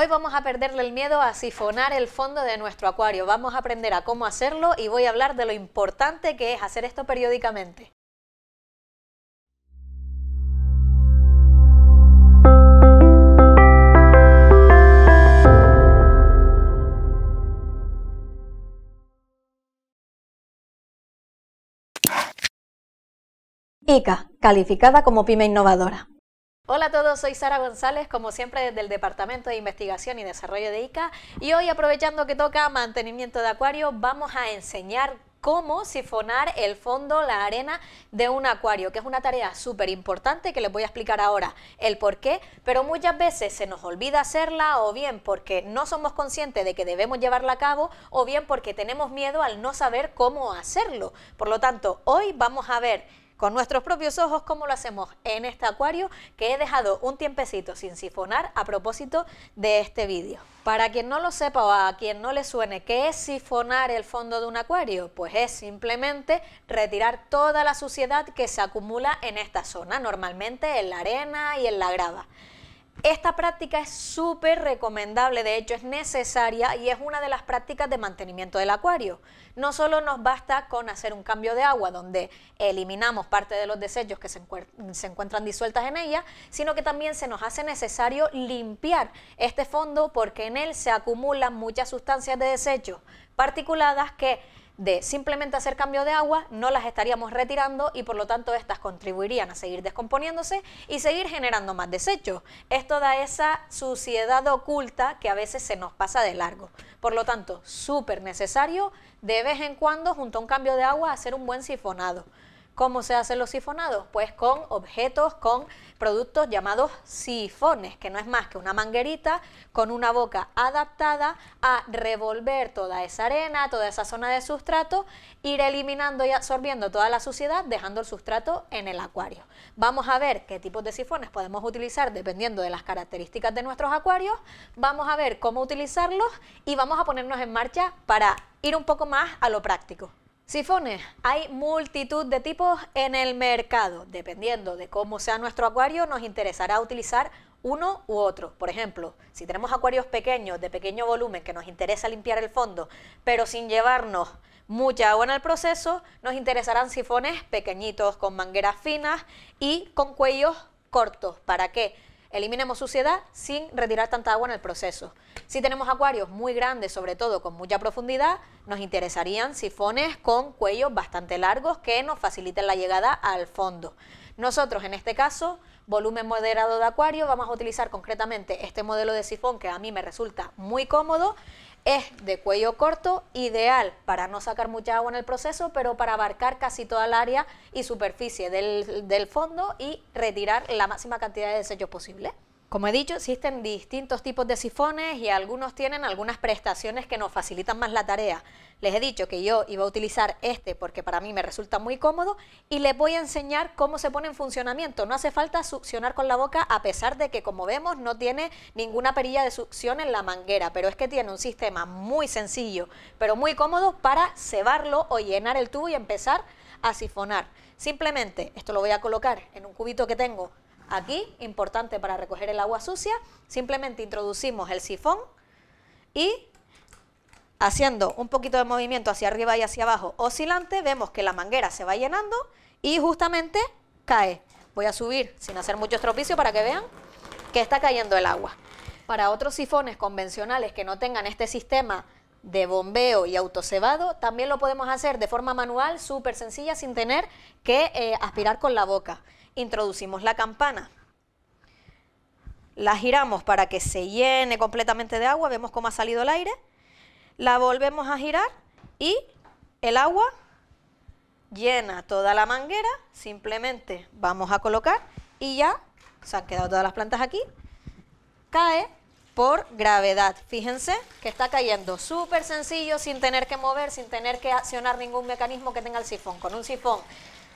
Hoy vamos a perderle el miedo a sifonar el fondo de nuestro acuario. Vamos a aprender a cómo hacerlo y voy a hablar de lo importante que es hacer esto periódicamente. ICA, calificada como pyme innovadora. Hola a todos, soy Sara González, como siempre desde el Departamento de Investigación y Desarrollo de ICA y hoy aprovechando que toca mantenimiento de acuario, vamos a enseñar cómo sifonar el fondo, la arena de un acuario, que es una tarea súper importante que les voy a explicar ahora el por qué, pero muchas veces se nos olvida hacerla o bien porque no somos conscientes de que debemos llevarla a cabo o bien porque tenemos miedo al no saber cómo hacerlo. Por lo tanto, hoy vamos a ver con nuestros propios ojos cómo lo hacemos en este acuario que he dejado un tiempecito sin sifonar a propósito de este vídeo. Para quien no lo sepa o a quien no le suene, ¿qué es sifonar el fondo de un acuario? Pues es simplemente retirar toda la suciedad que se acumula en esta zona, normalmente en la arena y en la grava. Esta práctica es súper recomendable, de hecho es necesaria y es una de las prácticas de mantenimiento del acuario. No solo nos basta con hacer un cambio de agua donde eliminamos parte de los desechos que se, encuentran disueltas en ella, sino que también se nos hace necesario limpiar este fondo porque en él se acumulan muchas sustancias de desechos particuladas que de simplemente hacer cambio de agua, no las estaríamos retirando y por lo tanto estas contribuirían a seguir descomponiéndose y seguir generando más desechos. Esto da esa suciedad oculta que a veces se nos pasa de largo. Por lo tanto, súper necesario de vez en cuando, junto a un cambio de agua, hacer un buen sifonado. ¿Cómo se hacen los sifonados? Pues con objetos, con productos llamados sifones, que no es más que una manguerita con una boca adaptada a revolver toda esa arena, toda esa zona de sustrato, ir eliminando y absorbiendo toda la suciedad, dejando el sustrato en el acuario. Vamos a ver qué tipos de sifones podemos utilizar dependiendo de las características de nuestros acuarios, vamos a ver cómo utilizarlos y vamos a ponernos en marcha para ir un poco más a lo práctico. Sifones. Hay multitud de tipos en el mercado. Dependiendo de cómo sea nuestro acuario, nos interesará utilizar uno u otro. Por ejemplo, si tenemos acuarios pequeños, de pequeño volumen, que nos interesa limpiar el fondo, pero sin llevarnos mucha agua en el proceso, nos interesarán sifones pequeñitos, con mangueras finas y con cuellos cortos. ¿Para qué? eliminemos suciedad sin retirar tanta agua en el proceso. Si tenemos acuarios muy grandes, sobre todo con mucha profundidad, nos interesarían sifones con cuellos bastante largos que nos faciliten la llegada al fondo. Nosotros, en este caso, volumen moderado de acuario, vamos a utilizar concretamente este modelo de sifón que a mí me resulta muy cómodo. Es de cuello corto, ideal para no sacar mucha agua en el proceso, pero para abarcar casi toda el área y superficie del, del fondo y retirar la máxima cantidad de desechos posible. Como he dicho, existen distintos tipos de sifones y algunos tienen algunas prestaciones que nos facilitan más la tarea. Les he dicho que yo iba a utilizar este porque para mí me resulta muy cómodo y les voy a enseñar cómo se pone en funcionamiento. No hace falta succionar con la boca a pesar de que como vemos no tiene ninguna perilla de succión en la manguera, pero es que tiene un sistema muy sencillo pero muy cómodo para cebarlo o llenar el tubo y empezar a sifonar. Simplemente esto lo voy a colocar en un cubito que tengo Aquí, importante para recoger el agua sucia, simplemente introducimos el sifón y haciendo un poquito de movimiento hacia arriba y hacia abajo oscilante, vemos que la manguera se va llenando y justamente cae. Voy a subir sin hacer mucho estropicio para que vean que está cayendo el agua. Para otros sifones convencionales que no tengan este sistema de bombeo y autocebado, también lo podemos hacer de forma manual, súper sencilla, sin tener que eh, aspirar con la boca introducimos la campana. La giramos para que se llene completamente de agua, vemos cómo ha salido el aire. La volvemos a girar y el agua llena toda la manguera. Simplemente vamos a colocar y ya se han quedado todas las plantas aquí. Cae por gravedad. Fíjense que está cayendo súper sencillo, sin tener que mover, sin tener que accionar ningún mecanismo que tenga el sifón. Con un sifón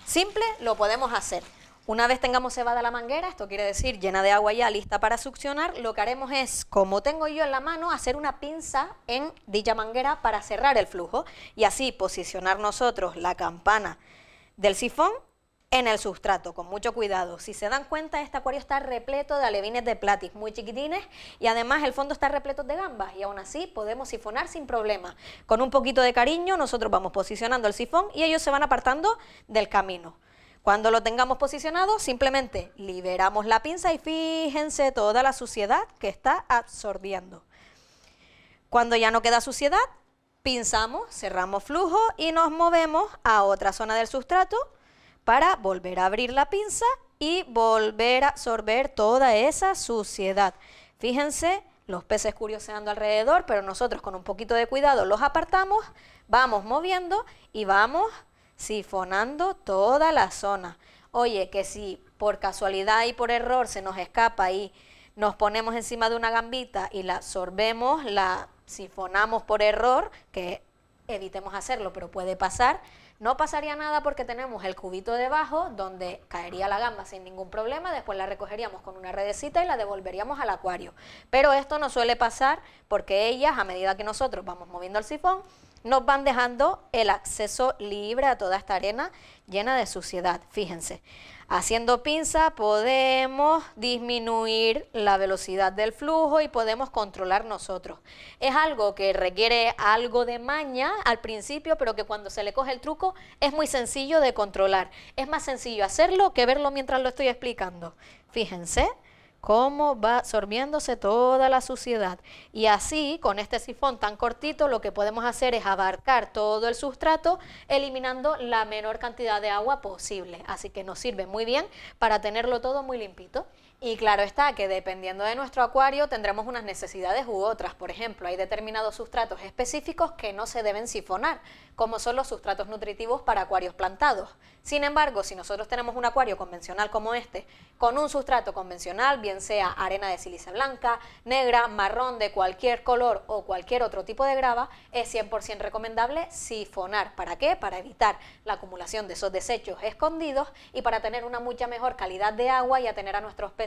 simple lo podemos hacer. Una vez tengamos cebada la manguera, esto quiere decir llena de agua ya, lista para succionar, lo que haremos es, como tengo yo en la mano, hacer una pinza en dicha manguera para cerrar el flujo y así posicionar nosotros la campana del sifón en el sustrato, con mucho cuidado. Si se dan cuenta, este acuario está repleto de alevines de platis muy chiquitines y además el fondo está repleto de gambas y aún así podemos sifonar sin problema. Con un poquito de cariño nosotros vamos posicionando el sifón y ellos se van apartando del camino. Cuando lo tengamos posicionado, simplemente liberamos la pinza y fíjense toda la suciedad que está absorbiendo. Cuando ya no queda suciedad, pinzamos, cerramos flujo y nos movemos a otra zona del sustrato para volver a abrir la pinza y volver a absorber toda esa suciedad. Fíjense, los peces curioseando alrededor, pero nosotros con un poquito de cuidado los apartamos, vamos moviendo y vamos sifonando toda la zona. Oye, que si por casualidad y por error se nos escapa y nos ponemos encima de una gambita y la sorbemos, la sifonamos por error, que evitemos hacerlo, pero puede pasar. No pasaría nada porque tenemos el cubito debajo donde caería la gamba sin ningún problema, después la recogeríamos con una redecita y la devolveríamos al acuario. Pero esto no suele pasar porque ellas, a medida que nosotros vamos moviendo el sifón, nos van dejando el acceso libre a toda esta arena llena de suciedad. Fíjense, Haciendo pinza podemos disminuir la velocidad del flujo y podemos controlar nosotros. Es algo que requiere algo de maña al principio, pero que cuando se le coge el truco es muy sencillo de controlar. Es más sencillo hacerlo que verlo mientras lo estoy explicando. Fíjense cómo va sorbiéndose toda la suciedad. Y así, con este sifón tan cortito, lo que podemos hacer es abarcar todo el sustrato, eliminando la menor cantidad de agua posible. Así que nos sirve muy bien para tenerlo todo muy limpito. Y claro está que dependiendo de nuestro acuario tendremos unas necesidades u otras. Por ejemplo, hay determinados sustratos específicos que no se deben sifonar, como son los sustratos nutritivos para acuarios plantados. Sin embargo, si nosotros tenemos un acuario convencional como este, con un sustrato convencional, bien sea arena de silicia blanca, negra, marrón, de cualquier color o cualquier otro tipo de grava, es 100% recomendable sifonar. ¿Para qué? Para evitar la acumulación de esos desechos escondidos y para tener una mucha mejor calidad de agua y a a nuestros peces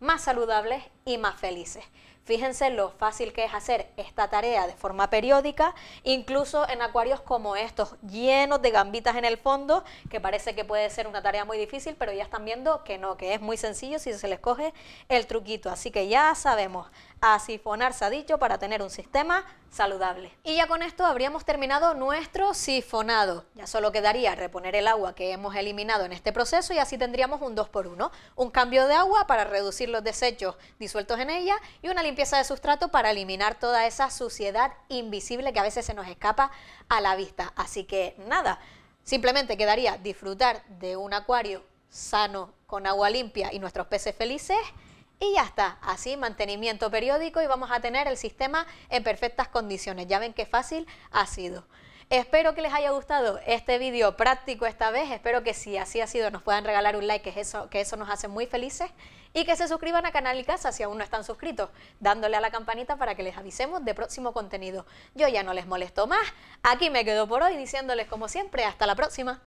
más saludables y más felices. Fíjense lo fácil que es hacer esta tarea de forma periódica, incluso en acuarios como estos, llenos de gambitas en el fondo, que parece que puede ser una tarea muy difícil, pero ya están viendo que no, que es muy sencillo si se les coge el truquito. Así que ya sabemos, a se ha dicho para tener un sistema saludable. Y ya con esto habríamos terminado nuestro sifonado. Ya solo quedaría reponer el agua que hemos eliminado en este proceso y así tendríamos un 2 por 1 Un cambio de agua para reducir los desechos disueltos en ella y una limpieza de sustrato para eliminar toda esa suciedad invisible que a veces se nos escapa a la vista. Así que nada, simplemente quedaría disfrutar de un acuario sano con agua limpia y nuestros peces felices. Y ya está, así mantenimiento periódico y vamos a tener el sistema en perfectas condiciones. Ya ven qué fácil ha sido. Espero que les haya gustado este video práctico esta vez. Espero que si así ha sido nos puedan regalar un like, que, eso, que eso nos hace muy felices. Y que se suscriban a Canal y Casa si aún no están suscritos, dándole a la campanita para que les avisemos de próximo contenido. Yo ya no les molesto más. Aquí me quedo por hoy diciéndoles como siempre, hasta la próxima.